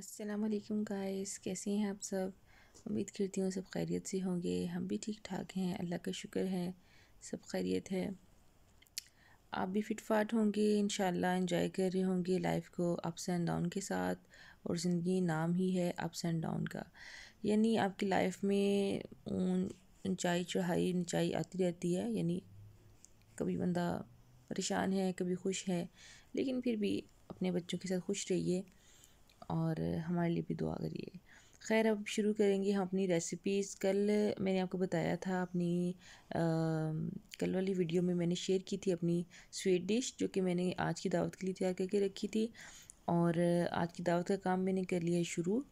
असलकम गाइस कैसे हैं आप सब उम्मीद करती हूँ सब खैरियत से होंगे हम भी ठीक ठाक हैं अल्लाह का शुक्र है सब खैरियत है आप भी फिट फाट होंगे इन इन्जॉय कर रहे होंगे लाइफ को अप्स एंड डाउन के साथ और ज़िंदगी नाम ही है अप्स एंड डाउन का यानी आपकी लाइफ में ऊंचाई चढ़ाई ऊंचाई आती रहती है यानी कभी बंदा परेशान है कभी खुश है लेकिन फिर भी अपने बच्चों के साथ खुश रहिए और हमारे लिए भी दुआ करिए खैर अब शुरू करेंगे हम अपनी रेसिपीज़ कल मैंने आपको बताया था अपनी आ, कल वाली वीडियो में मैंने शेयर की थी अपनी स्वीट डिश जो कि मैंने आज की दावत के लिए तैयार करके रखी थी और आज की दावत का काम मैंने कर लिया है शुरू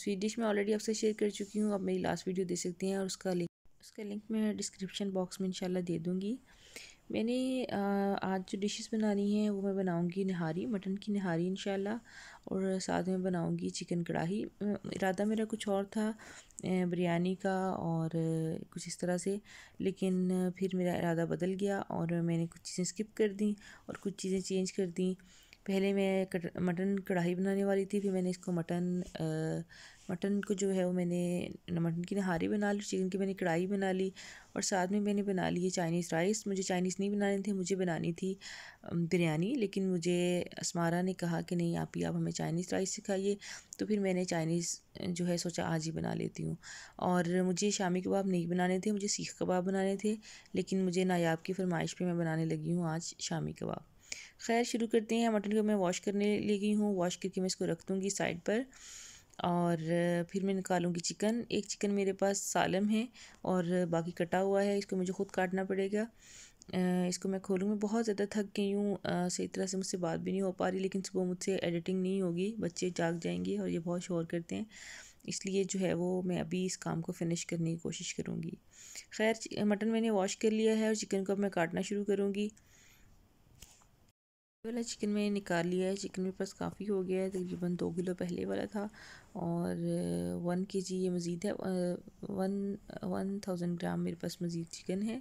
स्वीट डिश मैं ऑलरेडी आपसे शेयर कर चुकी हूँ आप मेरी लास्ट वीडियो दे सकते हैं और उसका लिंक उसका लिंक मैं डिस्क्रिप्शन बॉक्स में इंशाल्लाह दे दूँगी मैंने आज जो डिशेस बनानी हैं वो मैं बनाऊंगी नहारी मटन की नहारी इन और साथ में बनाऊंगी चिकन कढ़ाई इरादा मेरा कुछ और था बिरयानी का और कुछ इस तरह से लेकिन फिर मेरा इरादा बदल गया और मैंने कुछ चीज़ें स्किप कर दी और कुछ चीज़ें चेंज कर दी पहले मैं मटन कढ़ाई बनाने वाली थी फिर मैंने इसको मटन मटन को जो है वो मैंने मटन की नहारी बना ली चिकन की मैंने कढ़ाई बना ली और साथ में मैंने बना ली है चाइनीज़ राइस मुझे चाइनीज़ नहीं बनानी थी मुझे बनानी थी बिरयानी लेकिन मुझे असमारा ने कहा कि नहीं आप ही आप हमें चाइनीज़ राइस सिखाइए तो फिर मैंने चाइनीज़ जो है सोचा आज ही बना लेती हूँ और मुझे शामी कबाब नहीं बनाने थे मुझे सीख कबाब बनाने थे लेकिन मुझे नायाब की फरमाइश पर मैं बनाने लगी हूँ आज शामी कबाब खैर शुरू करते हैं मटन को मैं वॉश करने लगी हूँ वॉश करके मैं इसको रख दूँगी साइड पर और फिर मैं निकालूंगी चिकन एक चिकन मेरे पास सालम है और बाकी कटा हुआ है इसको मुझे ख़ुद काटना पड़ेगा इसको मैं खोलूँ मैं बहुत ज़्यादा थक गई हूँ सही तरह से मुझसे बात भी नहीं हो पा रही लेकिन सुबह मुझसे एडिटिंग नहीं होगी बच्चे जाग जाएंगे और ये बहुत शोर करते हैं इसलिए जो है वो मैं अभी इस काम को फिनिश करने की कोशिश करूँगी खैर मटन मैंने वॉश कर लिया है और चिकन को अब मैं काटना शुरू करूँगी वाला चिकन मैंने निकाल लिया है चिकन मेरे पास काफ़ी हो गया है तकरीबन दो किलो पहले वाला था और वन के जी ये मज़ीद है वन वन थाउजेंड ग्राम मेरे पास मज़ीद चिकन है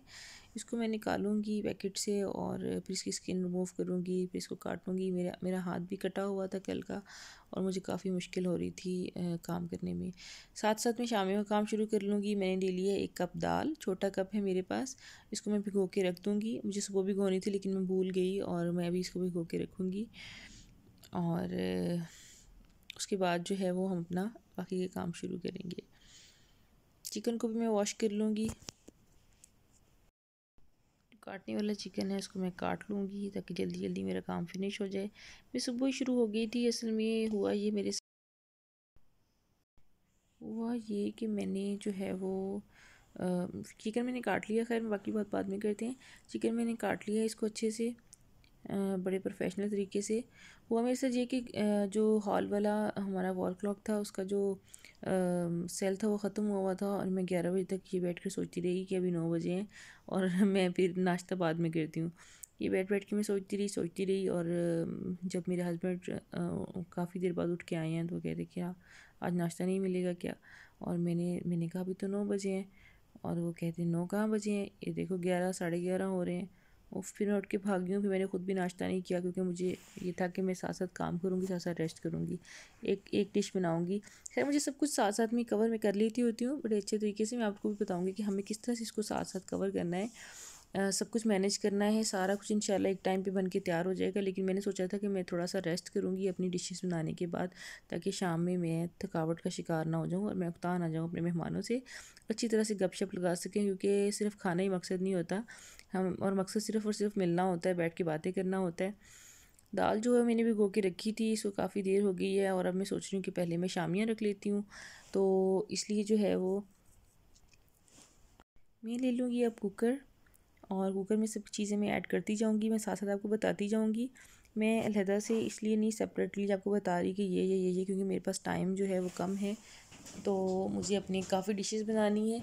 इसको मैं निकालूंगी पैकेट से और फिर इसकी स्किन रिमूव करूंगी फिर इसको काटूंगी मेरा मेरा हाथ भी कटा हुआ था कल का और मुझे काफ़ी मुश्किल हो रही थी आ, काम करने में साथ साथ मैं शाम में काम शुरू कर लूँगी मैंने ले लिया एक कप दाल छोटा कप है मेरे पास इसको मैं भिगो के रख दूँगी मुझे सुबह भिगोनी थी लेकिन मैं भूल गई और मैं अभी इसको भिगो के रखूँगी और उसके बाद जो है वो हम अपना बाकी के काम शुरू करेंगे चिकन को भी मैं वॉश कर लूँगी काटने वाला चिकन है उसको मैं काट लूँगी ताकि जल्दी जल्दी मेरा काम फिनिश हो जाए मैं सुबह ही शुरू हो गई थी असल में हुआ ये मेरे हुआ ये कि मैंने जो है वो चिकन मैंने काट लिया खैर बाकी बात बाद में करते हैं चिकन मैंने काट लिया इसको अच्छे से बड़े प्रोफेशनल तरीके से हुआ मेरे साथ ये कि जो हॉल वाला हमारा वॉल क्लॉक था उसका जो सेल था वो ख़त्म हुआ हुआ था और मैं ग्यारह बजे तक ये बैठ कर सोचती रही कि अभी नौ बजे हैं और मैं फिर नाश्ता बाद में करती हूँ ये बैठ बैठ के मैं सोचती रही सोचती रही और जब मेरे हस्बैंड काफ़ी देर बाद उठ के आए हैं तो कह रहे क्या हाँ, आज नाश्ता नहीं मिलेगा क्या और मैंने मैंने कहा अभी तो नौ बजे हैं और वो कहते हैं नौ कहाँ बजे हैं ये देखो ग्यारह साढ़े ग्यारह हो रहे हैं और फिर मैं उठ के भाग गई हूँ फिर मैंने ख़ुद भी नाश्ता नहीं किया क्योंकि मुझे ये था कि मैं साथ साथ काम करूँगी साथ साथ रेस्ट करूँगी एक एक डिश बनाऊँगी खैर मुझे सब कुछ साथ साथ में कवर में कर लेती होती हूँ बड़े अच्छे तरीके से मैं आपको भी बताऊँगी कि हमें किस तरह से इसको साथ साथ कवर करना है सब कुछ मैनेज करना है सारा कुछ इन एक टाइम पे बन के तैयार हो जाएगा लेकिन मैंने सोचा था कि मैं थोड़ा सा रेस्ट करूँगी अपनी डिशेस बनाने के बाद ताकि शाम में मैं थकावट का शिकार ना हो जाऊँ और मैं उकता ना जाऊँ अपने मेहमानों से अच्छी तरह से गपशप लगा सकें क्योंकि सिर्फ खाना ही मकसद नहीं होता हम और मकसद सिर्फ और सिर्फ मिलना होता है बैठ के बातें करना होता है दाल जो है मैंने भिगो के रखी थी इसको काफ़ी देर हो गई है और अब मैं सोच रही हूँ कि पहले मैं शामियाँ रख लेती हूँ तो इसलिए जो है वो मैं ले लूँगी अब कुकर और कुकर में सब चीज़ें मैं ऐड करती जाऊँगी मैं साथ साथ आपको बताती जाऊँगी मैं अलहदा से इसलिए नहीं सेपरेटली आपको बता रही कि ये ये ये ये क्योंकि मेरे पास टाइम जो है वो कम है तो मुझे अपनी काफ़ी डिशेस बनानी है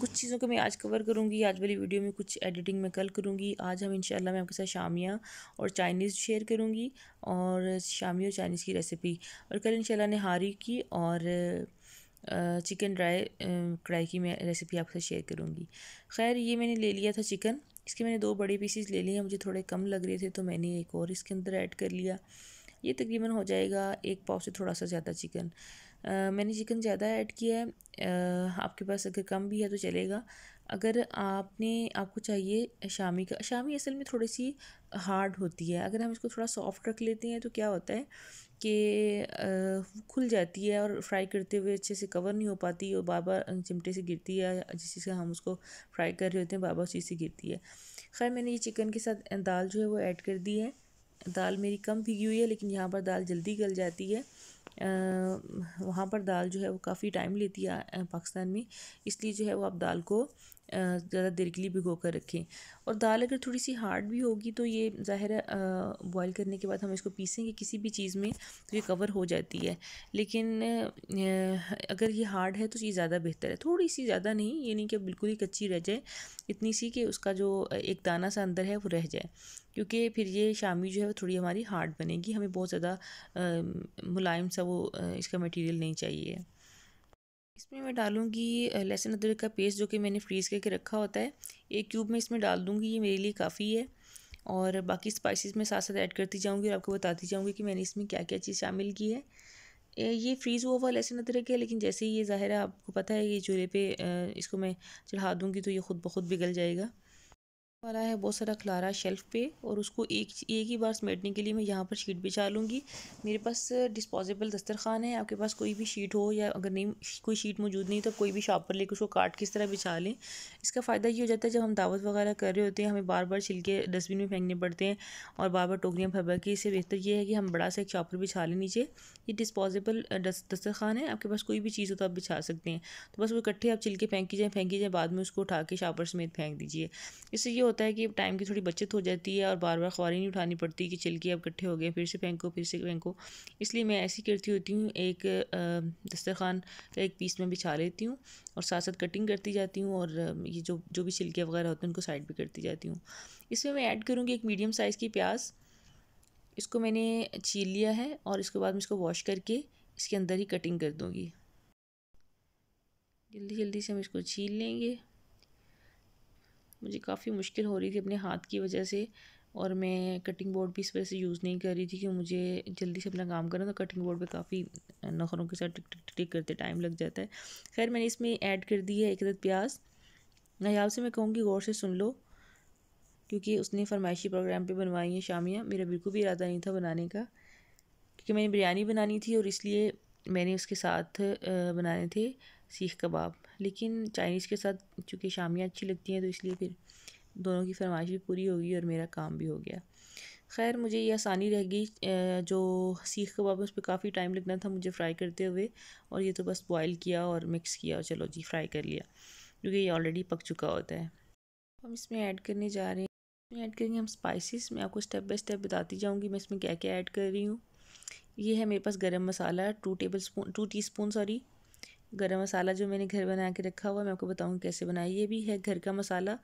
कुछ चीज़ों को मैं आज कवर करूँगी आज वाली वीडियो में कुछ एडिटिंग मैं कल करूँगी आज हम इंशाल्लाह मैं आपके साथ शामिया और चाइनीज़ शेयर करूँगी और शामिया और चाइनीज़ की रेसिपी और कल इंशाल्लाह निहारी की और चिकन ड्राई कढ़ाई की मैं रेसिपी आपके साथ शेयर करूँगी खैर ये मैंने ले लिया था चिकन इसके मैंने दो बड़े पीसीस ले लिए हैं मुझे थोड़े कम लग रहे थे तो मैंने एक और इसके अंदर ऐड कर लिया ये तकरीबन हो जाएगा एक पाव से थोड़ा सा ज़्यादा चिकन आ, मैंने चिकन ज़्यादा ऐड किया है आपके पास अगर कम भी है तो चलेगा अगर आपने आपको चाहिए शामी का शामी असल में थोड़ी सी हार्ड होती है अगर हम इसको थोड़ा सॉफ्ट रख लेते हैं तो क्या होता है के खुल जाती है और फ्राई करते हुए अच्छे से कवर नहीं हो पाती और बाबा चिमटे से गिरती है जिस चीज़ हम उसको फ्राई कर रहे होते हैं बाबा उस चीज़ से गिरती है खैर मैंने ये चिकन के साथ दाल जो है वो ऐड कर दी है दाल मेरी कम भीगी हुई है लेकिन यहाँ पर दाल जल्दी गल जाती है वहाँ पर दाल जो है वो काफ़ी टाइम लेती है पाकिस्तान में इसलिए जो है वो आप दाल को ज़्यादा देर के लिए भिगो कर रखें और दाल अगर थोड़ी सी हार्ड भी होगी तो ये ज़ाहिर है बॉयल करने के बाद हम इसको पीसेंगे किसी भी चीज़ में तो ये कवर हो जाती है लेकिन अगर ये हार्ड है तो ये ज़्यादा बेहतर है थोड़ी सी ज़्यादा नहीं ये नहीं कि बिल्कुल ही कच्ची रह जाए इतनी सी कि उसका जो एक दाना सा अंदर है वो रह जाए क्योंकि फिर ये शामी जो है वो थोड़ी हमारी हार्ड बनेगी हमें बहुत ज़्यादा मुलायम सा वो इसका मटेरियल नहीं चाहिए इसमें मैं डालूँगी लहसुन अदरक का पेस्ट जो कि मैंने फ्रीज़ करके रखा होता है एक क्यूब में इसमें डाल दूँगी ये मेरे लिए काफ़ी है और बाकी स्पाइसेस मैं साथ साथ ऐड करती जाऊँगी और आपको बताती जाऊँगी कि मैंने इसमें क्या क्या चीज़ शामिल की है ये फ्रीज़ हुआ हुआ लहसुन अदरक है लेकिन जैसे ही ये ज़ाहिर है आपको पता है ये चूल्हे पे इसको मैं चढ़ा दूँगी तो ये ख़ुद ब खुद बिगल जाएगा वाला है बहुत सारा खलारा शेल्फ़ पे और उसको एक एक ही बार समेटने के लिए मैं यहाँ पर शीट बिछा लूँगी मेरे पास डिस्पोजेबल दस्तरखान है आपके पास कोई भी शीट हो या अगर नहीं कोई शीट मौजूद नहीं तो कोई भी शॉप पर लेकर उसको काट किस तरह बिछा लें इसका फ़ायदा ये हो जाता है जब हम दावत वगैरह कर रहे होते हैं हमें बार बार छिलके डस्टबिन में फेंकने पड़ते हैं और बार बार टोकरियाँ भर के इससे बेहतर ये है कि हम बड़ा सा एक शॉपर बिछा लें नीचे ये डिस्पोजेबल दस्तरखान है आपके पास कोई भी चीज़ हो तो आप बिछा सकते हैं तो बस वो इकट्ठे आप छिलके फेंकी जाएँ फेंकी जाएँ बाद में उसको उठा के शॉपर समेत फेंक दीजिए इससे ये होता है कि टाइम की थोड़ी बचत हो जाती है और बार बार ख्वारी नहीं उठानी पड़ती कि छिलके अब इकट्ठे हो गए फिर से फेंको फिर से फेंको इसलिए मैं ऐसी करती होती हूँ एक दस्तरखान का एक पीस में बिछा लेती हूँ और साथ साथ कटिंग करती जाती हूँ और ये जो जो भी छिलके वगैरह होते हैं उनको साइड भी करती जाती हूँ इसमें मैं ऐड करूँगी एक मीडियम साइज़ की प्याज इसको मैंने छील लिया है और इसके बाद मैं इसको वॉश करके इसके अंदर ही कटिंग कर दूँगी जल्दी जल्दी से हम इसको छील लेंगे मुझे काफ़ी मुश्किल हो रही थी अपने हाथ की वजह से और मैं कटिंग बोर्ड भी इस वजह से यूज़ नहीं कर रही थी कि मुझे जल्दी से अपना काम करना तो कटिंग बोर्ड पे काफ़ी नखरों के साथ टिक टिक टिक करते टाइम लग जाता है खैर मैंने इसमें ऐड कर दी है एक अदद प्याज नायाब से मैं कहूँगी गौर से सुन लो क्योंकि उसने फरमाइशी प्रोग्राम पर बनवाई हैं शामियाँ मेरा बिल्कुल भी इरादा नहीं था बनाने का क्योंकि मैंने बिरयानी बनानी थी और इसलिए मैंने उसके साथ बनाने थे सीख कबाब लेकिन चाइनीज़ के साथ चूँकि शामियाँ अच्छी लगती हैं तो इसलिए फिर दोनों की फरमाइश भी पूरी होगी और मेरा काम भी हो गया खैर मुझे ये आसानी रह गई जो सीख कबाब है उस पर काफ़ी टाइम लगना था मुझे फ्राई करते हुए और ये तो बस बॉईल किया और मिक्स किया और चलो जी फ्राई कर लिया क्योंकि ये ऑलरेडी पक चुका होता है हम इसमें ऐड करने जा रहे हैं इसमें ऐड करेंगे हम स्पाइसेस मैं आपको स्टेप बाय स्टेप बताती जाऊँगी मैं इसमें क्या क्या ऐड कर रही हूँ ये है मेरे पास garam masala two tablespoon two teaspoon sorry garam masala जो मैंने घर बना के रखा हुआ मैं आपको बताऊँगी कैसे बनाया ये भी है घर का मसाला आ,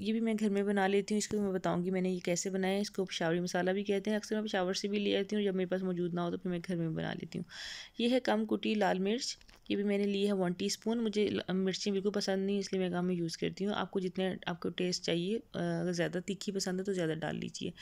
ये भी मैं घर में बना लेती हूँ इसको मैं बताऊँगी मैंने ये कैसे बनाया इसको पिशावरी मसाला भी कहते हैं अक्सर मैं पिशावर से भी ले आती हूँ जब मेरे पास मौजूद ना हो तो फिर मैं घर में बना लेती हूँ ये है कम कुटी लाल मिर्च ये भी मैंने ली है वन टीस्पून मुझे मिर्ची बिल्कुल पसंद नहीं इसलिए मैं में यूज़ करती हूँ आपको जितने आपको टेस्ट चाहिए अगर ज़्यादा तीखी पसंद है तो ज़्यादा डाल लीजिए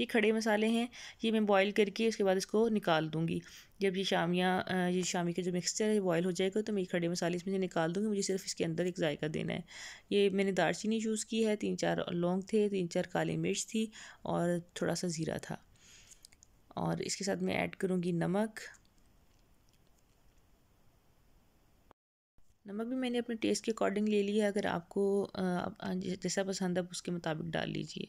ये खड़े मसाले हैं ये मैं बॉईल करके इसके बाद इसको निकाल दूँगी जब ये शामियाँ ये शामी का जो मिक्सचर है बॉयल हो जाएगा तो मैं खड़े मसाले इसमें से निकाल दूँगी मुझे सिर्फ इसके अंदर एक जायका देना है ये मैंने दारचीनी यूज़ की है तीन चार लौंग थे तीन चार काली मिर्च थी और थोड़ा सा ज़ीरा था और इसके साथ मैं ऐड करूँगी नमक नमक भी मैंने अपने टेस्ट के अकॉर्डिंग ले लिया अगर आपको जैसा पसंद है उसके मुताबिक डाल लीजिए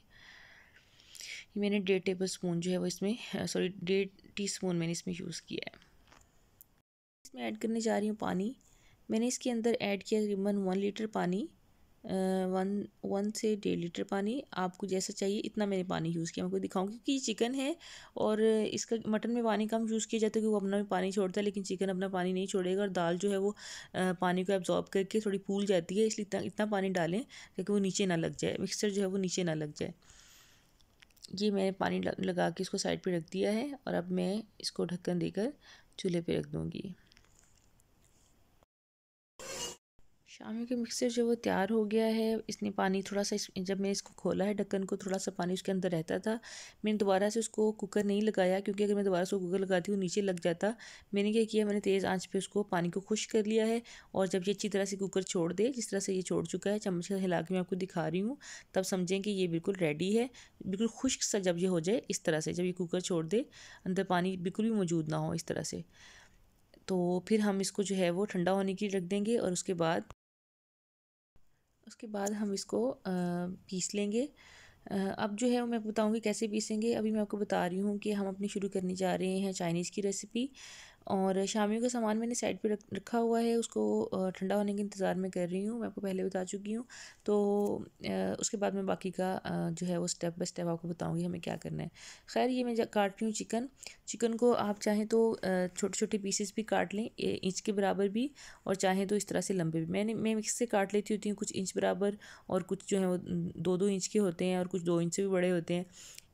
ये मैंने डेढ़ टेबल स्पून जो है वो इसमें सॉरी डेढ़ टी स्पून मैंने इसमें यूज़ किया है इसमें ऐड करने जा रही हूँ पानी मैंने इसके अंदर ऐड किया तकरीबन वन लीटर पानी वन वन से डेढ़ लीटर पानी आपको जैसा चाहिए इतना मैंने पानी यूज़ किया मैं आपको दिखाऊँ क्योंकि ये चिकन है और इसका मटन में पानी कम यूज़ किया जाता है क्योंकि वो अपना भी पानी छोड़ता है लेकिन चिकन अपना पानी नहीं छोड़ेगा और दाल जो है वो पानी को एब्जॉर्ब करके थोड़ी फूल जाती है इसलिए इतना इतना पानी डालें ताकि वो नीचे ना लग जाए मिक्सचर जो है वो नीचे ना लग जाए ये मैंने पानी लगा के इसको साइड पर रख दिया है और अब मैं इसको ढक्कन देकर चूल्हे पर रख दूँगी शाम का मिक्सर जो वो तैयार हो गया है इसने पानी थोड़ा सा जब मैंने इसको खोला है ढक्कन को थोड़ा सा पानी उसके अंदर रहता था मैंने दोबारा से उसको कुकर नहीं लगाया क्योंकि अगर मैं दोबारा से कुकर लगाती हूँ नीचे लग जाता मैंने क्या किया मैंने तेज़ आंच पे उसको पानी को खुश कर लिया है और जब ये अच्छी तरह से कुकर छोड़ दे जिस तरह से ये छोड़ चुका है चम्मच हिला के मैं आपको दिखा रही हूँ तब समझें कि ये बिल्कुल रेडी है बिल्कुल खुश्क सा जब ये हो जाए इस तरह से जब ये कुकर छोड़ दे अंदर पानी बिल्कुल भी मौजूद ना हो इस तरह से तो फिर हम इसको जो है वो ठंडा होने के लिए रख देंगे और उसके बाद उसके बाद हम इसको पीस लेंगे अब जो है मैं बताऊंगी कैसे पीसेंगे अभी मैं आपको बता रही हूँ कि हम अपनी शुरू करने जा रहे हैं चाइनीज़ की रेसिपी और शामियों का सामान मैंने साइड पे रख रखा हुआ है उसको ठंडा होने के इंतज़ार में कर रही हूँ मैं आपको पहले बता चुकी हूँ तो उसके बाद मैं बाकी का जो है वो स्टेप बाय स्टेप आपको बताऊँगी हमें क्या करना है खैर ये मैं काट रही हूँ चिकन चिकन को आप चाहें तो छोटे छोटे पीसेस भी काट लें इंच के बराबर भी और चाहें तो इस तरह से लंबे भी मैंने मैं मिक्स से काट लेती होती हूँ कुछ इंच बराबर और कुछ जो है वो दो दो इंच के होते हैं और कुछ दो इंच से भी बड़े होते हैं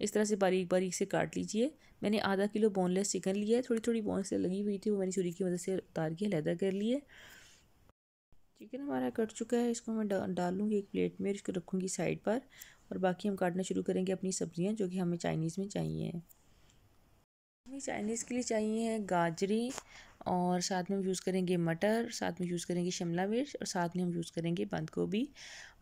इस तरह से बारीक बारीक से काट लीजिए मैंने आधा किलो बोनलेस चिकन लिया है थोड़ी थोड़ी बोन्स लगी हुई थी वो मैंने छुरी की मदद से उतार के लहदा कर लिए चिकन हमारा कट चुका है इसको मैं डा, डालूँगी एक प्लेट में इसको रखूँगी साइड पर और बाकी हम काटना शुरू करेंगे अपनी सब्ज़ियाँ जो कि हमें चाइनीज़ में चाहिए हमें चाइनीज़ के लिए चाहिए हैं गाजरी और साथ में हम यूज़ करेंगे मटर साथ में यूज़ करेंगे शिमला मिर्च और साथ में हम यूज़ करेंगे बंद गोभी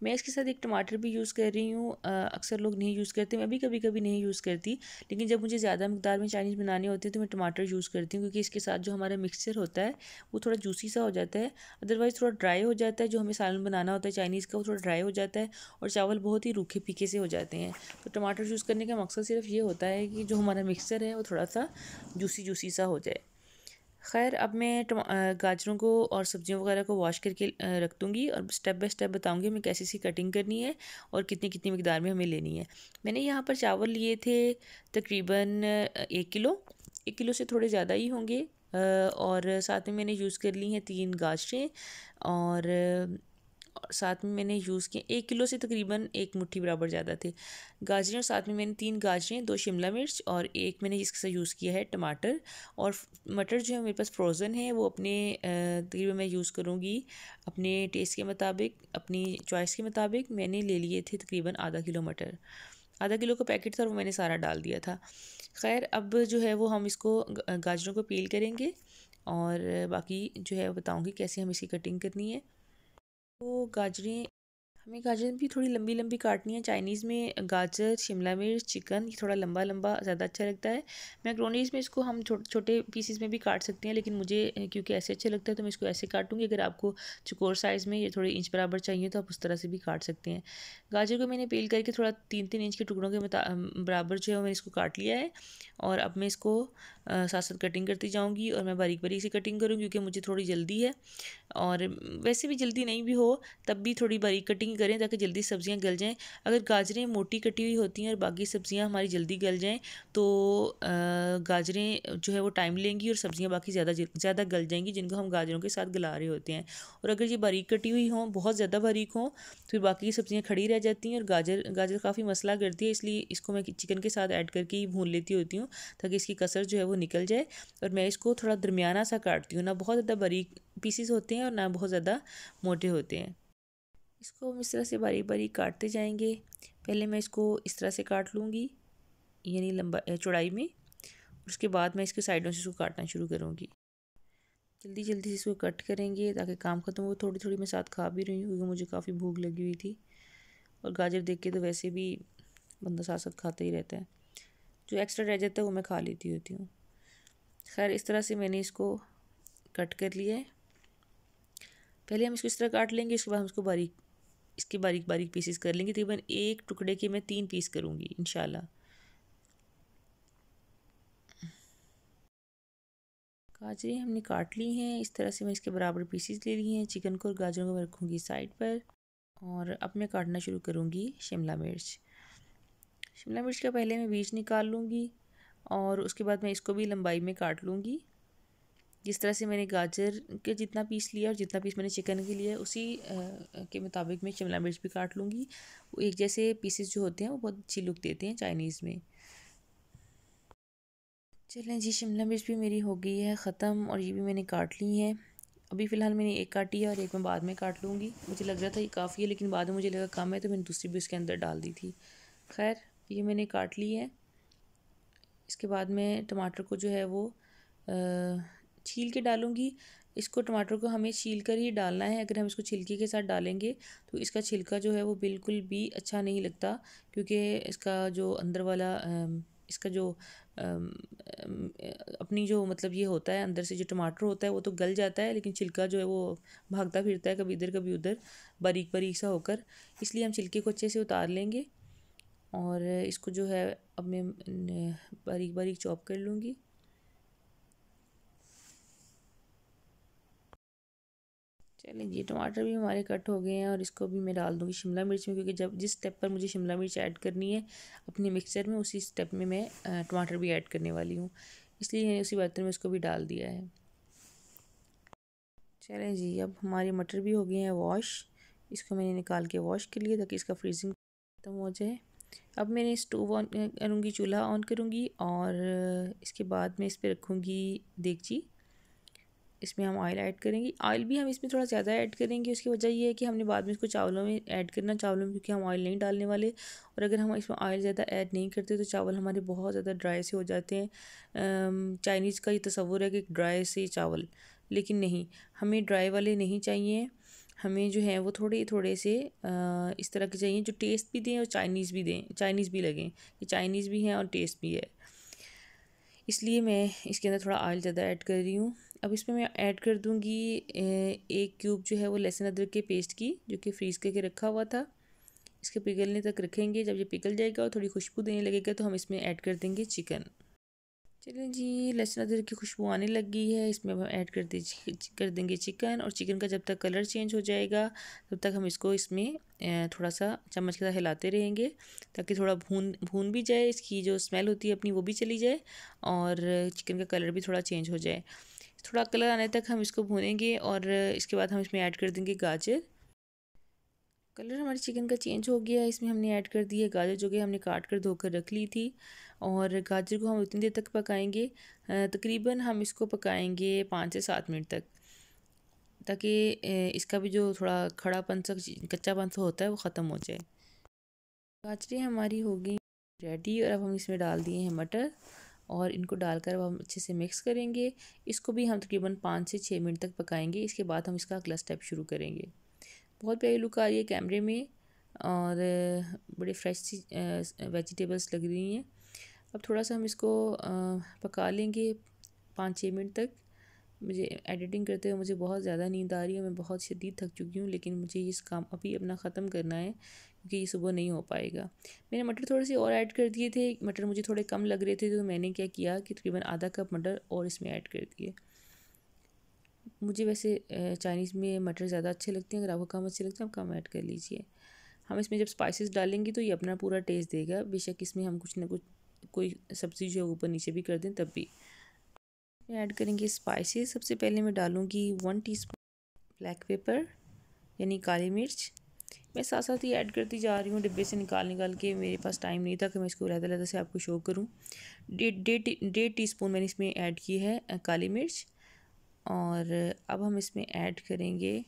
मैं इसके साथ एक टमाटर भी यूज़ कर रही हूँ अक्सर लोग नहीं यूज़ करते मैं भी कभी कभी नहीं यूज़ करती लेकिन जब मुझे ज़्यादा मकदार में चाइनीज़ बनाने होते हैं तो मैं टमाटर यूज़ करती हूँ क्योंकि इसके साथ जो हमारा मिक्सचर होता है वो थोड़ा जूसी सा हो जाता है अदरवाइज़ थोड़ा ड्राई हो जाता है जो हमें सालन बनाना होता है चाइनीज़ का वो थोड़ा ड्राई हो जाता है और चावल बहुत ही रूखे फीके से हो जाते हैं तो टमाटर यूज़ करने का मकसद सिर्फ ये होता है कि जो हमारा मिक्सर है वो थोड़ा सा जूसी जूसी सा हो जाए खैर अब मैं गाजरों को और सब्जियों वगैरह को वॉश करके रख दूँगी और स्टेप बाय स्टेप बताऊँगी हमें कैसी सी कटिंग करनी है और कितनी कितनी मकदार में हमें लेनी है मैंने यहाँ पर चावल लिए थे तकरीबन एक किलो एक किलो से थोड़े ज़्यादा ही होंगे और साथ में मैंने यूज़ कर ली हैं तीन गाजरें और और साथ में मैंने यूज़ किए एक किलो से तकरीबन एक मुट्ठी बराबर ज़्यादा थे गाजरें और साथ में मैंने तीन गाजरें दो शिमला मिर्च और एक मैंने इसके साथ यूज़ किया है टमाटर और मटर जो है मेरे पास फ्रोज़न है वो अपने तकरीबन मैं यूज़ करूँगी अपने टेस्ट के मुताबिक अपनी चॉइस के मुताबिक मैंने ले लिए थे तकरीबन आधा किलो मटर आधा किलो का पैकेट था और वो मैंने सारा डाल दिया था खैर अब जो है वो हम इसको गाजरों को पील करेंगे और बाकी जो है बताऊँगी कैसे हम इसकी कटिंग करनी है तो गाजरें हमें गाजरें भी थोड़ी लंबी लंबी काटनी है चाइनीज़ में गाजर शिमला मिर्च चिकन ये थोड़ा लंबा लंबा ज़्यादा अच्छा लगता है मैक्रोनीज़ में इसको हम छोटे छोटे पीसीस में भी काट सकते हैं लेकिन मुझे क्योंकि ऐसे अच्छा लगता है तो मैं इसको ऐसे काटूँगी अगर आपको चकोर साइज़ में ये थोड़े इंच बराबर चाहिए तो आप उस तरह से भी काट सकते हैं गाजर को मैंने पेल करके थोड़ा तीन तीन इंच के टुकड़ों के बराबर जो है मैंने इसको काट लिया है और अब मैं इसको साथ साथ कटिंग करती जाऊँगी और मैं बारीक बारीक से कटिंग करूँ क्योंकि मुझे थोड़ी जल्दी है और वैसे भी जल्दी नहीं भी हो तब भी थोड़ी बारीक कटिंग करें ताकि जल्दी सब्ज़ियाँ गल जाएँ अगर गाजरें मोटी कटी हुई होती हैं और बाकी सब्ज़ियाँ हमारी जल्दी गल जाएँ तो गाजरें जो है वो टाइम लेंगी और सब्ज़ियाँ बाकी ज़्यादा ज़्यादा गल जाएंगी जिनको हम गाजरों के साथ गला रहे होते हैं और अगर ये बारीक कटी हुई हों बहुत ज़्यादा बारीक हों तो फिर बाकी सब्ज़ियाँ खड़ी रह जाती हैं और गाजर गाजर काफ़ी मसला करती है इसलिए इसको मैं चिकन के साथ ऐड करके ही भून लेती होती हूँ ताकि इसकी कसर जो है वो निकल जाए और मैं इसको थोड़ा दरमियाना सा काटती हूँ ना बहुत ज़्यादा बारीक पीसीस होते हैं और ना बहुत ज़्यादा मोटे होते हैं इसको हम इस तरह से बारीक बारीक काटते जाएंगे पहले मैं इसको इस तरह से काट लूँगी यानी लंबा चौड़ाई में उसके बाद मैं इसके साइडों से इसको काटना शुरू करूँगी जल्दी जल्दी से इसको कट करेंगे ताकि काम ख़त्म हो थोड़ी थोड़ी मैं साथ खा भी रही हूँ क्योंकि मुझे काफ़ी भूख लगी हुई थी और गाजर देख के तो वैसे भी बंदा साथ साथ खाता ही रहता है जो एक्स्ट्रा रह जाता है वो मैं खा लेती होती हूँ खैर इस तरह से मैंने इसको कट कर लिया है पहले हम इसको इस तरह काट लेंगे इसके बाद हम इसको बारीक इसके बारीक बारीक पीसेस कर लेंगे तकरीबन एक टुकड़े के मैं तीन पीस करूँगी इन गाजरें हमने काट ली हैं इस तरह से मैं इसके बराबर पीसेस ले ली हैं चिकन को और गाजरों को मैं रखूँगी साइड पर और अब मैं काटना शुरू करूँगी शिमला मिर्च शिमला मिर्च का पहले मैं बीज निकाल लूँगी और उसके बाद मैं इसको भी लंबाई में काट लूँगी जिस तरह से मैंने गाजर के जितना पीस लिया और जितना पीस मैंने चिकन के लिया उसी के मुताबिक मैं शिमला मिर्च भी काट लूँगी वो एक जैसे पीसेस जो होते हैं वो बहुत अच्छी लुक देते हैं चाइनीज़ में चलें जी शिमला मिर्च भी मेरी हो गई है ख़त्म और ये भी मैंने काट ली है अभी फ़िलहाल मैंने एक काटी है और एक मैं बाद में काट लूँगी मुझे लग रहा था ये काफ़ी है लेकिन बाद में मुझे लगा कम है तो मैंने दूसरी भी उसके अंदर डाल दी थी खैर ये मैंने काट ली है इसके बाद मैं टमाटर को जो है वो छील के डालूँगी इसको टमाटर को हमें छील कर ही डालना है अगर हम इसको छिलके के साथ डालेंगे तो इसका छिलका जो है वो बिल्कुल भी अच्छा नहीं लगता क्योंकि इसका जो अंदर वाला इसका जो अपनी जो मतलब ये होता है अंदर से जो टमाटर होता है वो तो गल जाता है लेकिन छिलका जो है वो भागता फिरता है कभी इधर कभी उधर बारीक बारीक सा होकर इसलिए हम छिलके को अच्छे से उतार लेंगे और इसको जो है अब मैं बारीक बारीक चॉप कर लूँगी चलें ये टमाटर भी हमारे कट हो गए हैं और इसको भी मैं डाल दूँगी शिमला मिर्च में क्योंकि जब जिस स्टेप पर मुझे शिमला मिर्च ऐड करनी है अपने मिक्सचर में उसी स्टेप में मैं टमाटर भी ऐड करने वाली हूँ इसलिए मैंने उसी बर्तन में इसको भी डाल दिया है चलें जी अब हमारे मटर भी हो गए हैं वॉश इसको मैंने निकाल के वॉश के लिए ताकि इसका फ्रीजिंग खत्म हो जाए अब मैंने स्टोव ऑन करूँगी चूल्हा ऑन करूँगी और इसके बाद मैं इस पर रखूँगी देगची इसमें हम ऑयल ऐड करेंगे ऑयल भी हम इसमें थोड़ा ज़्यादा ऐड करेंगे उसकी वजह यह है कि हमने बाद में इसको चावलों में ऐड करना चावलों में क्योंकि हम ऑयल नहीं डालने वाले और अगर हम इसमें ऑयल ज़्यादा ऐड नहीं करते तो चावल हमारे बहुत ज़्यादा ड्राई से हो जाते हैं चाइनीज़ का ये तस्वूर है कि ड्राई से चावल लेकिन नहीं हमें ड्राई वाले नहीं चाहिए हमें जो है वो थोड़े थोड़े से इस तरह के चाहिए जो टेस्ट भी दें और चाइनीज़ भी दें चाइनीज़ भी लगें कि चाइनीज़ भी हैं और टेस्ट भी है इसलिए मैं इसके अंदर थोड़ा ऑयल ज़्यादा ऐड कर रही हूँ अब इसमें मैं ऐड कर दूँगी एक क्यूब जो है वो लहसुन अदरक के पेस्ट की जो कि फ्रीज़ करके रखा हुआ था इसके पिघलने तक रखेंगे जब ये पिघल जाएगा और थोड़ी खुशबू देने लगेगा तो हम इसमें ऐड कर देंगे चिकन चलिए जी लहसुन अदरक की खुशबू आने लगी है इसमें हम ऐड कर दीजिए कर देंगे चिकन और चिकन का जब तक कलर चेंज हो जाएगा तब तक हम इसको इसमें थोड़ा सा चम्मच के साथ हिलाते रहेंगे ताकि थोड़ा भून भून भी जाए इसकी जो स्मेल होती है अपनी वो भी चली जाए और चिकन का कलर भी थोड़ा चेंज हो जाए थोड़ा कलर आने तक हम इसको भूनेंगे और इसके बाद हम इसमें ऐड कर देंगे गाजर कलर हमारे चिकन का चेंज हो गया इसमें हमने ऐड कर दिए गाजर जो कि हमने काट कर धोकर रख ली थी और गाजर को हम उतनी देर तक पकाएंगे तकरीबन हम इसको पकाएंगे पाँच से सात मिनट तक ताकि इसका भी जो थोड़ा पन सा कच्चा सा होता है वो ख़त्म हो जाए गाजरें हमारी हो गई रेडी और अब हम इसमें डाल दिए हैं मटर और इनको डालकर अब हम अच्छे से मिक्स करेंगे इसको भी हम तकरीबन पाँच से छः मिनट तक पकाएंगे इसके बाद हम इसका अगला स्टेप शुरू करेंगे बहुत प्यारी लुक आ रही है कैमरे में और बड़े फ्रेश सी वेजिटेबल्स लग रही हैं अब थोड़ा सा हम इसको पका लेंगे पाँच छः मिनट तक मुझे एडिटिंग करते हुए मुझे बहुत ज़्यादा नींद आ रही है मैं बहुत शदीद थक चुकी हूँ लेकिन मुझे इस काम अभी अपना ख़त्म करना है क्योंकि ये सुबह नहीं हो पाएगा मैंने मटर थोड़े से और ऐड कर दिए थे मटर मुझे थोड़े कम लग रहे थे तो मैंने क्या किया कि तकरीबन आधा कप मटर और इसमें ऐड कर दिए मुझे वैसे चाइनीज़ में मटर ज़्यादा अच्छे लगते हैं अगर आपको कम अच्छे लगते हैं आप कम ऐड कर लीजिए हम इसमें जब स्पाइसेस डालेंगे तो ये अपना पूरा टेस्ट देगा बेशक इसमें हम कुछ ना कुछ कोई सब्ज़ी जो है ऊपर नीचे भी कर दें तब भी ऐड करेंगे स्पाइसेस सबसे पहले मैं डालूँगी वन टीस्पून ब्लैक पेपर यानी काली मिर्च मैं साथ साथ ही ऐड करती जा रही हूँ डिब्बे से निकाल निकाल के मेरे पास टाइम नहीं था कि मैं इसको लहदा लहदा से आपको शो करूँ डेढ़ टी स्पून मैंने इसमें ऐड की है काली मिर्च और अब हम इसमें ऐड करेंगे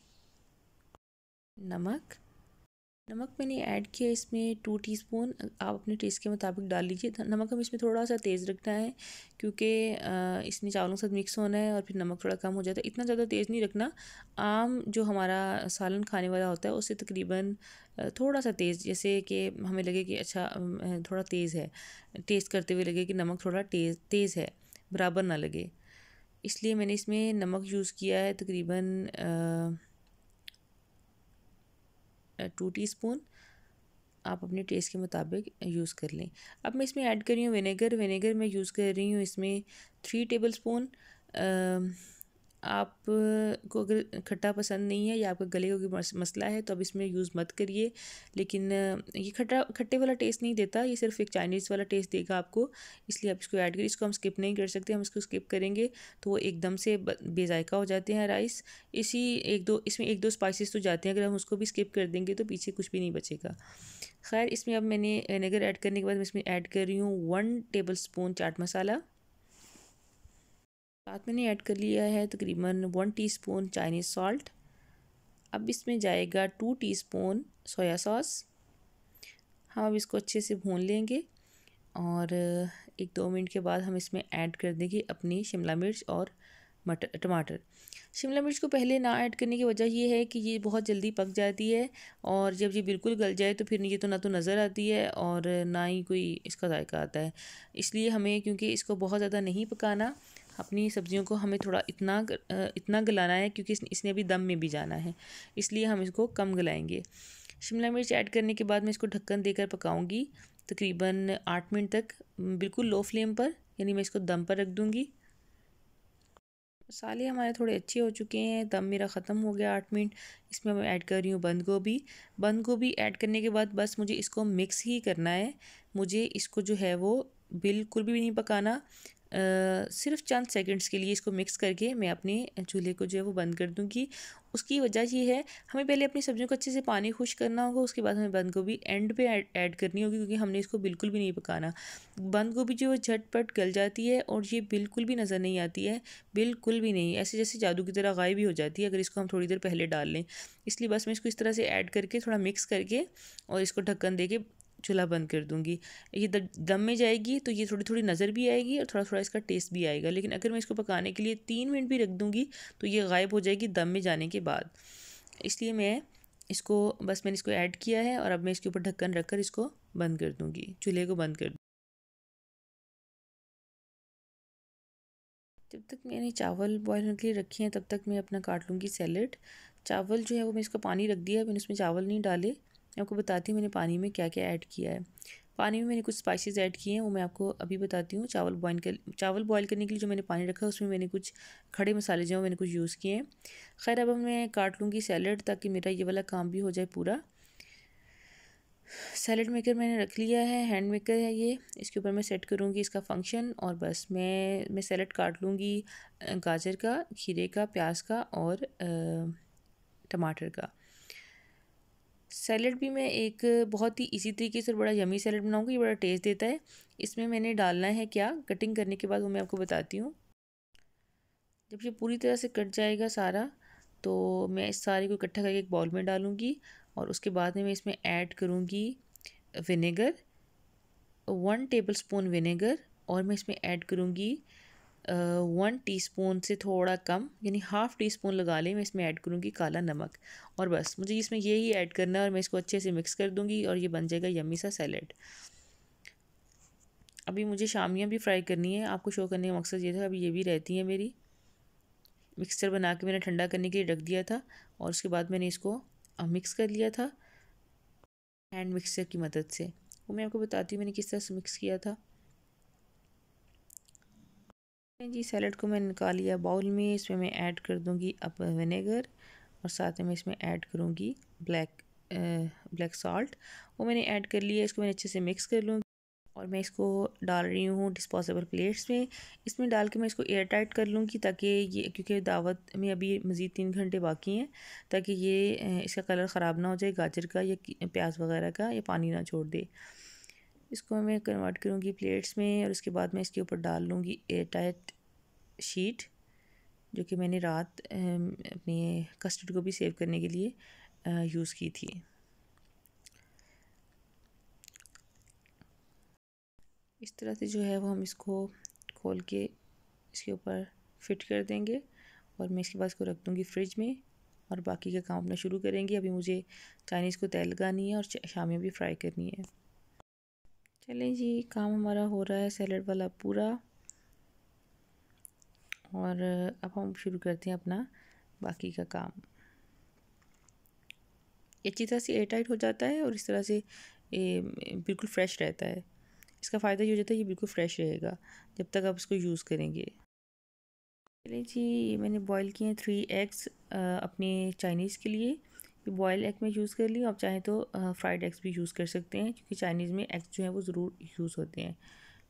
नमक नमक मैंने ऐड किया इसमें टू टीस्पून आप अपने टेस्ट के मुताबिक डाल लीजिए नमक हम इसमें थोड़ा सा तेज़ रखना है क्योंकि इसमें चावलों के साथ मिक्स होना है और फिर नमक थोड़ा कम हो जाता है इतना ज़्यादा तेज़ नहीं रखना आम जो हमारा सालन खाने वाला होता है उससे तकरीबन थोड़ा सा तेज़ जैसे कि हमें लगे कि अच्छा थोड़ा तेज़ है टेस्ट करते हुए लगे कि नमक थोड़ा तेज़ तेज़ है बराबर ना लगे इसलिए मैंने इसमें नमक यूज़ किया है तकरीबन टू टी स्पून आप अपने टेस्ट के मुताबिक यूज़ कर लें अब मैं इसमें ऐड कर रही हूँ विनेगर विनेगर मैं यूज़ कर रही हूँ इसमें थ्री टेबल स्पून आपको अगर खट्टा पसंद नहीं है या आपका गले का मसला है तो अब इसमें यूज़ मत करिए लेकिन ये खट्टा खट्टे वाला टेस्ट नहीं देता ये सिर्फ एक चाइनीज़ वाला टेस्ट देगा आपको इसलिए आप इसको ऐड करिए इसको हम स्किप नहीं कर सकते हम इसको स्किप करेंगे तो वो एकदम से बेजायका हो जाते हैं राइस इसी एक दो इसमें एक दो स्पाइसिस तो जाते हैं अगर हम उसको भी स्किप कर देंगे तो पीछे कुछ भी नहीं बचेगा खैर इसमें अब मैंने विनेगर ऐड करने के बाद मैं इसमें ऐड कर रही हूँ one tablespoon chaat masala साथ मैंने ऐड कर लिया है तकरीबन वन टीस्पून चाइनीज़ सॉल्ट अब इसमें जाएगा टू टीस्पून सोया सॉस हम अब इसको अच्छे से भून लेंगे और एक दो मिनट के बाद हम इसमें ऐड कर देंगे अपनी शिमला मिर्च और मटर टमाटर शिमला मिर्च को पहले ना ऐड करने की वजह यह है कि ये बहुत जल्दी पक जाती है और जब ये बिल्कुल गल जाए तो फिर ये तो ना तो नज़र आती है और ना ही कोई इसका जायका आता है इसलिए हमें क्योंकि इसको बहुत ज़्यादा नहीं पकाना अपनी सब्जियों को हमें थोड़ा इतना इतना गलाना है क्योंकि इसने अभी दम में भी जाना है इसलिए हम इसको कम गलाएंगे शिमला मिर्च ऐड करने के बाद मैं इसको ढक्कन देकर पकाऊंगी तकरीबन आठ मिनट तक बिल्कुल लो फ्लेम पर यानी मैं इसको दम पर रख दूँगी मसाले हमारे थोड़े अच्छे हो चुके हैं दम मेरा ख़त्म हो गया आठ मिनट इसमें मैं ऐड कर रही हूँ बंद गोभी बंद गोभी ऐड करने के बाद बस मुझे इसको मिक्स ही करना है मुझे इसको जो है वो बिल्कुल भी नहीं पकाना सिर्फ चंद सेकंड्स के लिए इसको मिक्स करके मैं अपने चूल्हे को जो है वो बंद कर दूँगी उसकी वजह ये है हमें पहले अपनी सब्जियों को अच्छे से पानी खुश करना होगा उसके बाद हमें बंद गोभी एंड पे ऐड करनी होगी क्योंकि हमने इसको बिल्कुल भी नहीं पकाना बंद गोभी जो है झटपट गल जाती है और ये बिल्कुल भी नज़र नहीं आती है बिल्कुल भी नहीं ऐसे जैसे जादू की तरह गायब भी हो जाती है अगर इसको हम थोड़ी देर पहले डाल लें इसलिए बस मैं इसको इस तरह से ऐड करके थोड़ा मिक्स करके और इसको ढक्कन दे के चूल्हा बंद कर दूंगी ये दम में जाएगी तो ये थोड़ी थोड़ी नज़र भी आएगी और थोड़ा थोड़ा इसका टेस्ट भी आएगा लेकिन अगर मैं इसको पकाने के लिए तीन मिनट भी रख दूँगी तो ये गायब हो जाएगी दम में जाने के बाद इसलिए मैं इसको बस मैंने इसको ऐड किया है और अब मैं इसके ऊपर ढक्कन रख कर इसको बंद कर दूँगी चूल्हे को बंद कर जब तक मैंने चावल बॉयल होने के लिए रखे हैं तब तक मैं अपना काट लूँगी सैलड चावल जो है वो मैं इसका पानी रख दिया मैंने उसमें चावल नहीं डाले मैं आपको बताती हूँ मैंने पानी में क्या क्या ऐड किया है पानी में मैंने कुछ स्पाइसेस ऐड किए हैं वो मैं आपको अभी बताती हूँ चावल बॉयल कर चावल बॉयल करने के लिए जो मैंने पानी रखा उसमें मैंने कुछ खड़े मसाले जो मैंने कुछ यूज़ किए हैं खैर अब मैं काट लूँगी सैलड ताकि मेरा ये वाला काम भी हो जाए पूरा सैलड मेकर मैंने रख लिया है हैंड मेकर है ये इसके ऊपर मैं सेट करूँगी इसका फंक्शन और बस मैं मैं सैलड काट लूँगी गाजर का खीरे का प्याज का और टमाटर का सैलड भी मैं एक बहुत ही इसी तरीके से बड़ा यमी सैलड बनाऊँगी ये बड़ा टेस्ट देता है इसमें मैंने डालना है क्या कटिंग करने के बाद वो मैं आपको बताती हूँ जब ये पूरी तरह से कट जाएगा सारा तो मैं इस सारे को इकट्ठा करके एक बॉल में डालूँगी और उसके बाद में मैं इसमें ऐड करूँगी vinegar one tablespoon vinegar और मैं इसमें ऐड करूँगी वन टीस्पून से थोड़ा कम यानी हाफ़ टी स्पून लगा लें मैं इसमें ऐड करूँगी काला नमक और बस मुझे इसमें यही ऐड करना है और मैं इसको अच्छे से मिक्स कर दूँगी और ये बन जाएगा यम्मी सा सैलड अभी मुझे शामियाँ भी फ्राई करनी है आपको शो करने का मकसद ये था अभी ये भी रहती है मेरी मिक्सचर बना के मैंने ठंडा करने के लिए रख दिया था और उसके बाद मैंने इसको मिक्स कर लिया था हैंड मिक्सर की मदद से वो मैं आपको बताती हूँ मैंने किस तरह से मिक्स किया था जी सैलड को मैंने निकाल लिया बाउल में इसमें मैं ऐड कर दूंगी अब विनेगर और साथ में इसमें ऐड करूंगी ब्लैक ब्लैक सॉल्ट वो मैंने ऐड कर लिया इसको मैंने अच्छे से मिक्स कर लूँगी और मैं इसको डाल रही हूँ डिस्पोजेबल प्लेट्स में इसमें डाल के मैं इसको एयर टाइट कर लूँगी ताकि ये क्योंकि दावत में अभी मज़ीद तीन घंटे बाकी हैं ताकि ये इसका कलर ख़राब ना हो जाए गाजर का या प्याज वगैरह का या पानी ना छोड़ दे इसको मैं कन्वर्ट करूँगी प्लेट्स में और उसके बाद मैं इसके ऊपर डाल लूँगी एयर टाइट शीट जो कि मैंने रात अपने कस्टर्ड को भी सेव करने के लिए यूज़ की थी इस तरह से जो है वो हम इसको खोल के इसके ऊपर फिट कर देंगे और मैं इसके बाद इसको रख दूँगी फ्रिज में और बाकी का काम अपना शुरू करेंगे अभी मुझे चाइनीज़ को तेल लगानी है और शाम में भी फ्राई करनी है चलें जी काम हमारा हो रहा है सैलड वाला पूरा और अब हम शुरू करते हैं अपना बाकी का काम अच्छी तरह से एयर टाइट हो जाता है और इस तरह से बिल्कुल फ्रेश रहता है इसका फ़ायदा ये हो जाता है ये बिल्कुल फ्रेश रहेगा जब तक आप इसको यूज़ करेंगे चलिए जी मैंने बॉईल किए हैं थ्री एग्स अपने चाइनीज़ के लिए ये बॉयल एग में यूज़ कर ली आप चाहें तो फ्राइड एग्स भी यूज़ कर सकते हैं क्योंकि चाइनीज़ में एग्स जो हैं वो ज़रूर यूज़ होते हैं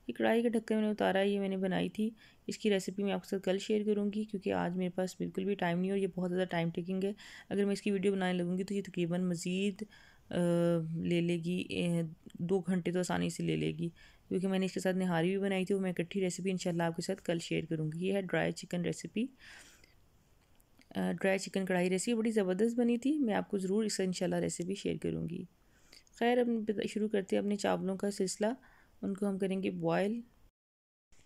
ये कढ़ाई का ढक्कन मैंने उतारा ये मैंने बनाई थी इसकी रेसिपी मैं आपके साथ कल शेयर करूँगी क्योंकि आज मेरे पास बिल्कुल भी टाइम नहीं और ये बहुत ज़्यादा टाइम टेकिंग है अगर मैं इसकी वीडियो बनाने लगूँगी तो ये तकरीबन मज़ीद ले लेगी दो घंटे तो आसानी से ले लेगी क्योंकि मैंने इसके साथ निहारी भी बनाई थी वो मैं इकट्ठी रेसिपी इंशाल्लाह आपके साथ कल शेयर करूँगी ये है dry chicken recipe dry chicken kadai recipe बड़ी ज़बरदस्त बनी थी मैं आपको ज़रूर इसका इंशाल्लाह रेसिपी शेयर करूँगी खैर अब शुरू करते हैं अपने चावलों का सिलसिला उनको हम करेंगे बॉयल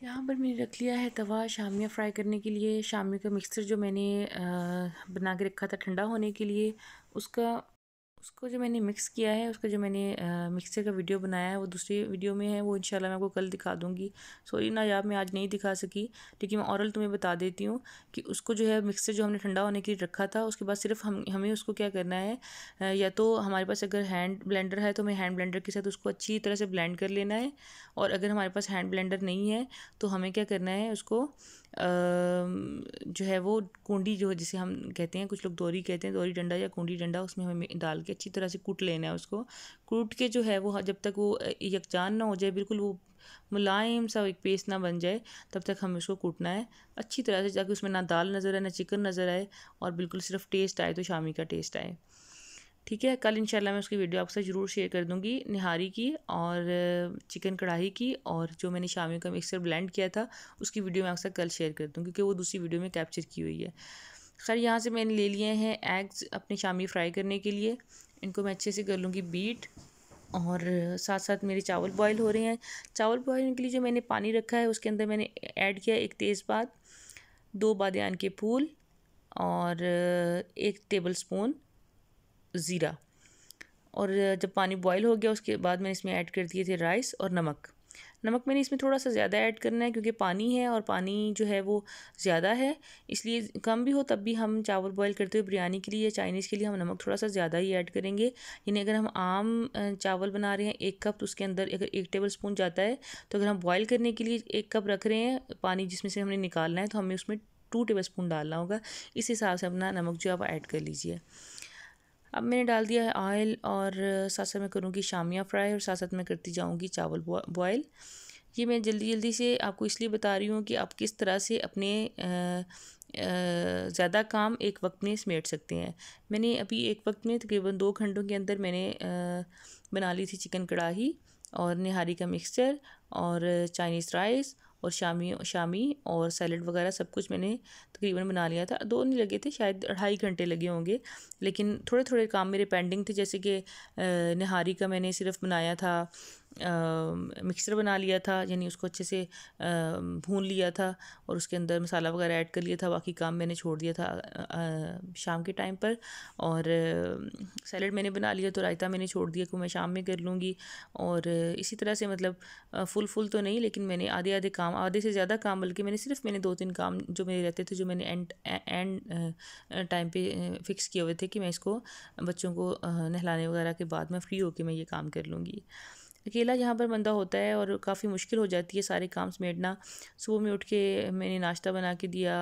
यहाँ पर मैंने रख लिया है तवा शामिया फ्राई करने के लिए शामिया का मिक्सचर जो मैंने बना के रखा था ठंडा होने के लिए उसका उसको जो मैंने मिक्स किया है उसका जो मैंने मिक्सर का वीडियो बनाया है वो दूसरी वीडियो में है वो इंशाल्लाह मैं आपको कल दिखा दूँगी सॉरी ना यार मैं आज नहीं दिखा सकी लेकिन मैं औरल तुम्हें बता देती हूँ कि उसको जो है मिक्सर जो हमने ठंडा होने के लिए रखा था उसके बाद सिर्फ हम हमें उसको क्या करना है या तो हमारे पास अगर हैंड ब्लेंडर है तो हमें हैंड ब्लेंडर के साथ उसको अच्छी तरह से ब्लेंड कर लेना है और अगर हमारे पास हैंड ब्लेंडर नहीं है तो हमें क्या करना है उसको जो है वो कुंडी जो है जिसे हम कहते हैं कुछ लोग दोरी कहते हैं दोरी डंडा या कुंडी डंडा उसमें हमें डाल के अच्छी तरह से कूट लेना है उसको कूट के जो है वो जब तक वो यकजान ना हो जाए बिल्कुल वो मुलायम सा एक पेस्ट ना बन जाए तब तक हमें उसको कूटना है अच्छी तरह से ताकि उसमें ना दाल नज़र आए ना चिकन नज़र आए और बिल्कुल सिर्फ टेस्ट आए तो शामी का टेस्ट आए ठीक है कल इंशाल्लाह मैं उसकी वीडियो आपसे ज़रूर शेयर कर दूँगी निहारी की और चिकन कढ़ाई की और जो मैंने शामियों का मिक्सर ब्लेंड किया था उसकी वीडियो मैं आपसे कल शेयर कर दूँगी क्योंकि वो दूसरी वीडियो में कैप्चर की हुई है खैर यहाँ से मैंने ले लिए हैं एग्स अपने शामी फ्राई करने के लिए इनको मैं अच्छे से कर लूँगी बीट और साथ साथ मेरे चावल बॉयल हो रहे हैं चावल बॉयल के लिए जो मैंने पानी रखा है उसके अंदर मैंने ऐड किया एक तेज़पात दो बादन के फूल और एक टेबल स्पून ज़ीरा और जब पानी बॉईल हो गया उसके बाद मैंने इसमें ऐड कर दिए थे राइस और नमक नमक मैंने इसमें थोड़ा सा ज़्यादा ऐड करना है क्योंकि पानी है और पानी जो है वो ज़्यादा है इसलिए कम भी हो तब भी हम चावल बॉईल करते हुए बिरयानी के लिए या चाइनीज़ के लिए हम नमक थोड़ा सा ज़्यादा ही ऐड करेंगे यानी अगर हम आम चावल बना रहे हैं एक कप तो उसके अंदर अगर एक टेबल स्पून जाता है तो अगर हम बॉयल करने के लिए एक कप रख रहे हैं पानी जिसमें से हमने निकालना है तो हमें उसमें टू टेबल स्पून डालना होगा इस हिसाब से अपना नमक जो है आप ऐड कर लीजिए अब मैंने डाल दिया है ऑयल और साथ साथ मैं करूँगी शामिया फ्राई और साथ साथ मैं करती जाऊँगी चावल बॉयल ये मैं जल्दी जल्दी से आपको इसलिए बता रही हूँ कि आप किस तरह से अपने ज़्यादा काम एक वक्त में समेट सकते हैं मैंने अभी एक वक्त में तकरीबन दो घंटों के अंदर मैंने आ, बना ली थी चिकन कढ़ाही और निहारी का मिक्सचर और चाइनीज़ राइस और शामी शामी और सैलड वगैरह सब कुछ मैंने तकरीबन बना लिया था दो नहीं लगे थे शायद अढ़ाई घंटे लगे होंगे लेकिन थोड़े थोड़े काम मेरे पेंडिंग थे जैसे कि नहारी का मैंने सिर्फ बनाया था मिक्सर बना लिया था यानी उसको अच्छे से भून लिया था और उसके अंदर मसाला वगैरह ऐड कर लिया था बाकी काम मैंने छोड़ दिया था आ, शाम के टाइम पर और सैलड मैंने बना लिया तो रायता मैंने छोड़ दिया को मैं शाम में कर लूँगी और इसी तरह से मतलब फुल फुल तो नहीं लेकिन मैंने आधे आधे काम आधे से ज़्यादा काम बल्कि मैंने सिर्फ मैंने दो तीन काम जो मेरे रहते थे जो मैंने एंड एंड टाइम पर फिक्स किए हुए थे कि मैं इसको बच्चों को नहलाने वगैरह के बाद मैं फ्री होकर मैं ये काम कर लूँगी अकेला यहाँ पर बंदा होता है और काफ़ी मुश्किल हो जाती है सारे काम समेटना सुबह में उठ के मैंने नाश्ता बना के दिया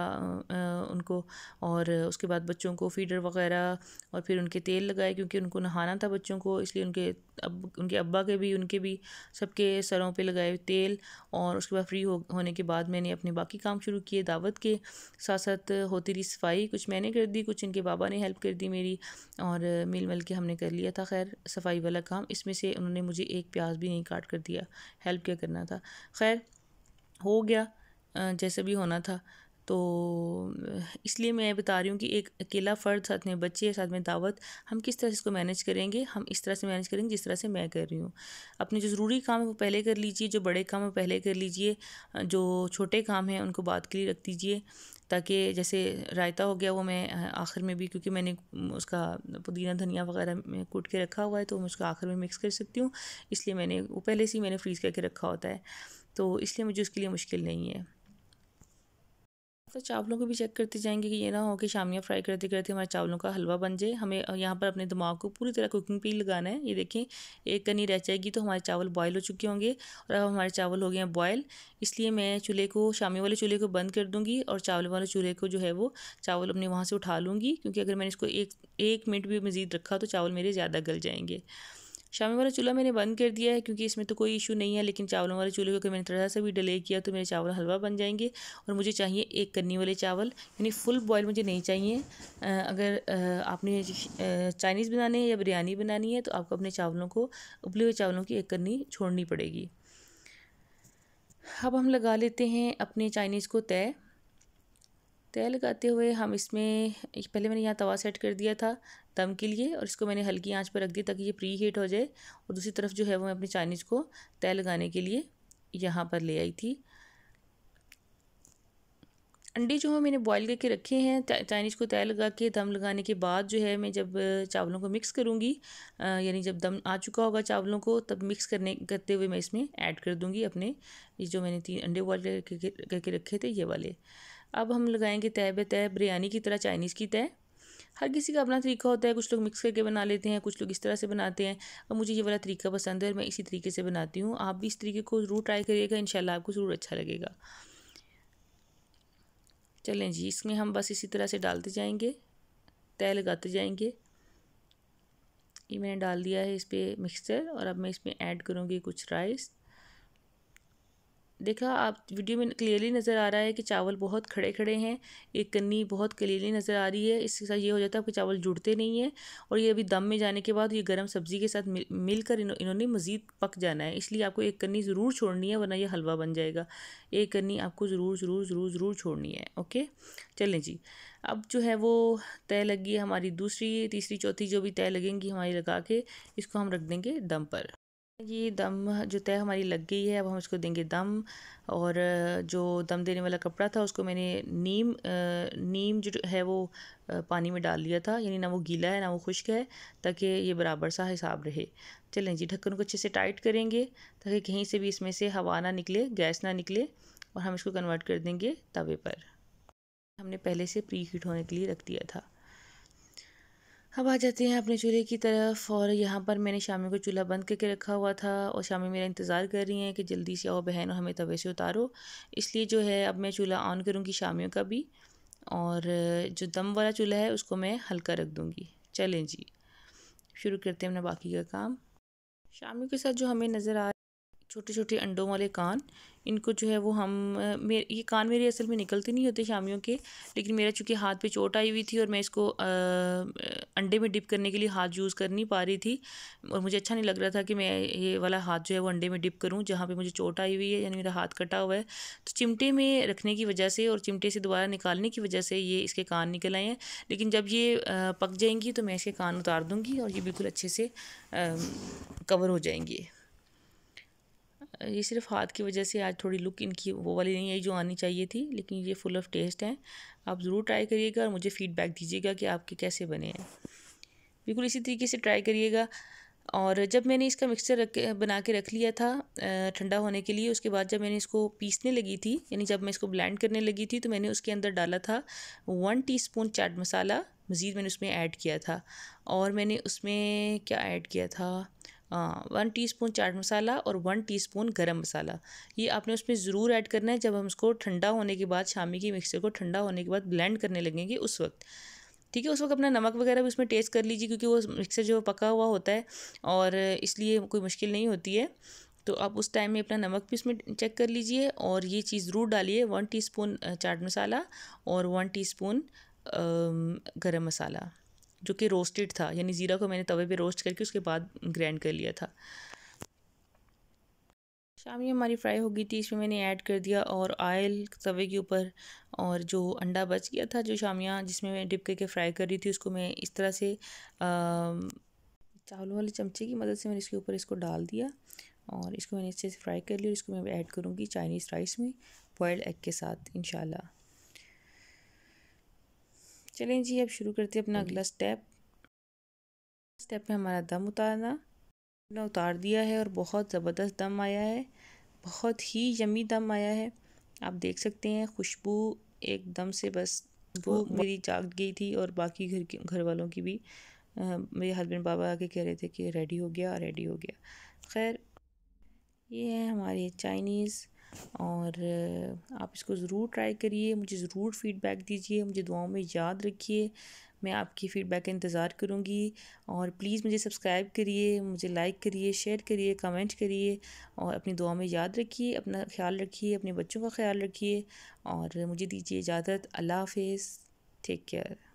उनको और उसके बाद बच्चों को फीडर वगैरह और फिर उनके तेल लगाए क्योंकि उनको नहाना था बच्चों को इसलिए उनके अब उनके अब्बा के भी उनके भी सबके सरों पे लगाए तेल और उसके बाद फ्री हो होने के बाद मैंने अपने बाकी काम शुरू किए दावत के साथ साथ होती रही सफाई कुछ मैंने कर दी कुछ इनके बाबा ने हेल्प कर दी मेरी और मिल मिल के हमने कर लिया था खैर सफाई वाला काम इसमें से उन्होंने मुझे एक प्याज घास भी नहीं काट कर दिया हेल्प क्या करना था खैर हो गया जैसे भी होना था तो इसलिए मैं बता रही हूँ कि एक अकेला फ़र्द साथ में बच्चे साथ में दावत हम किस तरह से इसको मैनेज करेंगे हम इस तरह से मैनेज करेंगे जिस तरह से मैं कर रही हूँ अपने जो ज़रूरी काम है वो पहले कर लीजिए जो बड़े काम है वो पहले कर लीजिए जो छोटे काम हैं उनको बात के लिए रख दीजिए ताकि जैसे रायता हो गया वो मैं आखिर में भी क्योंकि मैंने उसका पुदीना धनिया वगैरह में कूट के रखा हुआ है तो मैं उसका आखिर में मिक्स कर सकती हूँ इसलिए मैंने वो पहले से ही मैंने फ्रीज़ करके रखा होता है तो इसलिए मुझे उसके लिए मुश्किल नहीं है तो चावलों को भी चेक करते जाएंगे कि ये ना हो कि शामियाँ फ्राई करते करते हमारे चावलों का हलवा बन जाए हमें यहाँ पर अपने दिमाग को पूरी तरह कुकिंग पे ही लगाना है ये देखें एक कनी रह जाएगी तो हमारे चावल बॉयल हो चुके होंगे और अब हमारे चावल हो गए हैं बॉयल इसलिए मैं चूल्हे को शामी वाले चूल्हे को बंद कर दूँगी और चावल वाले चूल्हे को जो है वो चावल अपने वहाँ से उठा लूँगी क्योंकि अगर मैंने इसको एक एक मिनट भी मज़ीद रखा तो चावल मेरे ज़्यादा गल जाएंगे शामी वाला चूल्हा मैंने बंद कर दिया है क्योंकि इसमें तो कोई इशू नहीं है लेकिन चावलों वाले चूल्हे को मैंने थोड़ा सा भी डिले किया तो मेरे चावल हलवा बन जाएंगे और मुझे चाहिए एक कन्नी वाले चावल यानी फुल बॉयल मुझे नहीं चाहिए अगर आपने चाइनीज़ बनाने है या बिरयानी बनानी है तो आपको अपने चावलों को उबले हुए चावलों की एक कन्नी छोड़नी पड़ेगी अब हम लगा लेते हैं अपने चाइनीज़ को तय तेल लगाते हुए हम इसमें पहले मैंने यहाँ तवा सेट कर दिया था दम के लिए और इसको मैंने हल्की आंच पर रख दिया ताकि ये प्री हीट हो जाए और दूसरी तरफ जो है वो मैं अपने चाइनीज़ को तेल लगाने के लिए यहाँ पर ले आई थी अंडे जो है मैंने बॉईल करके रखे हैं चाइनीज़ को तेल लगा के दम लगाने के बाद जो है मैं जब चावलों को मिक्स करूँगी यानी जब दम आ चुका होगा चावलों को तब मिक्स करने करते हुए मैं इसमें ऐड कर दूँगी अपने ये जो मैंने तीन अंडे बॉईल करके रखे थे ये वाले अब हम लगाएंगे तय बे तय बिरयानी की तरह चाइनीज़ की तय हर किसी का अपना तरीका होता है कुछ लोग मिक्स करके बना लेते हैं कुछ लोग इस तरह से बनाते हैं अब मुझे ये वाला तरीका पसंद है और मैं इसी तरीके से बनाती हूँ आप भी इस तरीके को ज़रूर ट्राई करिएगा इन आपको ज़रूर अच्छा लगेगा चलें जी इसमें हम बस इसी तरह से डालते जाएंगे तय लगाते जाएंगे ये मैंने डाल दिया है इस पर मिक्सचर और अब मैं इसमें ऐड करूँगी कुछ राइस देखा आप वीडियो में क्लियरली नज़र आ रहा है कि चावल बहुत खड़े खड़े हैं एक कन्नी बहुत क्लियरली नज़र आ रही है इसके साथ ये हो जाता है कि चावल जुड़ते नहीं हैं और ये अभी दम में जाने के बाद ये गर्म सब्ज़ी के साथ मिल मिलकर इन्हों, इन्होंने मज़ीद पक जाना है इसलिए आपको एक कन्नी ज़रूर छोड़नी है वरना यह हलवा बन जाएगा एक कन्नी आपको ज़रूर ज़रूर ज़रूर ज़रूर छोड़नी है ओके चलें जी अब जो है वो तय लगी हमारी दूसरी तीसरी चौथी जो भी तय लगेंगी हमारी लगा के इसको हम रख देंगे दम पर ये दम जो तय हमारी लग गई है अब हम इसको देंगे दम और जो दम देने वाला कपड़ा था उसको मैंने नीम नीम जो है वो पानी में डाल लिया था यानी ना वो गीला है ना वो खुश्क है ताकि ये बराबर सा हिसाब रहे चलें जी ढक्कन को अच्छे से टाइट करेंगे ताकि कहीं से भी इसमें से हवा ना निकले गैस ना निकले और हम इसको कन्वर्ट कर देंगे तवे पर हमने पहले से प्री हीट होने के लिए रख दिया था अब आ जाते हैं अपने चूल्हे की तरफ और यहाँ पर मैंने शामी को चूल्हा बंद करके रखा हुआ था और शामी मेरा इंतज़ार कर रही हैं कि जल्दी से आओ बहन और हमें तवे से उतारो इसलिए जो है अब मैं चूल्हा ऑन करूँगी शामियों का भी और जो दम वाला चूल्हा है उसको मैं हल्का रख दूँगी चलें जी शुरू करते हैं अपना बाकी का काम शामियों के साथ जो हमें नज़र आ छोटे छोटे अंडों वाले कान इनको जो है वो हम मेरे ये कान मेरे असल में निकलते नहीं होते शामियों के लेकिन मेरा चूँकि हाथ पे चोट आई हुई थी और मैं इसको आ, अंडे में डिप करने के लिए हाथ यूज़ कर नहीं पा रही थी और मुझे अच्छा नहीं लग रहा था कि मैं ये वाला हाथ जो है वो अंडे में डिप करूँ जहाँ पर मुझे चोट आई हुई है यानी मेरा हाथ कटा हुआ है तो चिमटे में रखने की वजह से और चिमटे से दोबारा निकालने की वजह से ये इसके कान निकल आए हैं लेकिन जब ये पक जाएंगी तो मैं इसके कान उतार दूँगी और ये बिल्कुल अच्छे से कवर हो जाएंगी ये सिर्फ हाथ की वजह से आज थोड़ी लुक इनकी वो वाली नहीं आई जो आनी चाहिए थी लेकिन ये फुल ऑफ टेस्ट हैं आप ज़रूर ट्राई करिएगा और मुझे फीडबैक दीजिएगा कि आपके कैसे बने हैं बिल्कुल इसी तरीके से ट्राई करिएगा और जब मैंने इसका मिक्सचर रख बना के रख लिया था ठंडा होने के लिए उसके बाद जब मैंने इसको पीसने लगी थी यानी जब मैं इसको ब्लेंड करने लगी थी तो मैंने उसके अंदर डाला था वन टीस्पून चाट मसाला मज़ीद मैंने उसमें ऐड किया था और मैंने उसमें क्या ऐड किया था वन हाँ, टीस्पून चाट मसाला और वन टीस्पून गरम मसाला ये आपने उसमें ज़रूर ऐड करना है जब हम उसको ठंडा होने के बाद शामी की मिक्सचर को ठंडा होने के बाद ब्लेंड करने लगेंगे उस वक्त ठीक है उस वक्त अपना नमक वगैरह भी उसमें टेस्ट कर लीजिए क्योंकि वो मिक्सर जो पका हुआ होता है और इसलिए कोई मुश्किल नहीं होती है तो आप उस टाइम में अपना नमक भी इसमें चेक कर लीजिए और ये चीज़ ज़रूर डालिए वन टीस्पून चाट मसाला और वन टीस्पून गरम मसाला जो कि रोस्टेड था यानी ज़ीरा को मैंने तवे पे रोस्ट करके उसके बाद ग्रैंड कर लिया था शामी हमारी फ्राई हो गई थी इसमें मैंने ऐड कर दिया और आयल तवे के ऊपर और जो अंडा बच गया था जो शामिया जिसमें मैं डिप करके फ्राई कर रही थी उसको मैं इस तरह से चावलों वाले चमचे की मदद से मैंने इसके ऊपर इसको डाल दिया और इसको मैंने अच्छे से फ्राई कर लिया और इसको मैं ऐड करूँगी चाइनीज़ राइस में बॉयल्ड एग के साथ इन चलें जी अब शुरू करते हैं अपना अगला स्टेप स्टेप में हमारा दम उतारना हमने उतार दिया है और बहुत ज़बरदस्त दम आया है बहुत ही यमी दम आया है आप देख सकते हैं खुशबू एकदम से बस वो मेरी जाग गई थी और बाकी घर के घर वालों की भी आ, मेरे हस्बैंड बाबा आके कह रहे थे कि रेडी हो गया रेडी हो गया खैर ये है हमारी चाइनीज़ और आप इसको ज़रूर ट्राई करिए मुझे ज़रूर फ़ीडबैक दीजिए मुझे दुआओं में याद रखिए मैं आपकी फ़ीडबैक का इंतज़ार करूँगी और प्लीज़ मुझे सब्सक्राइब करिए मुझे लाइक करिए शेयर करिए कमेंट करिए और अपनी दुआ में याद रखिए अपना ख्याल रखिए अपने बच्चों का ख्याल रखिए और मुझे दीजिए इजाज़त अल्लाह हाफिज़ टेक केयर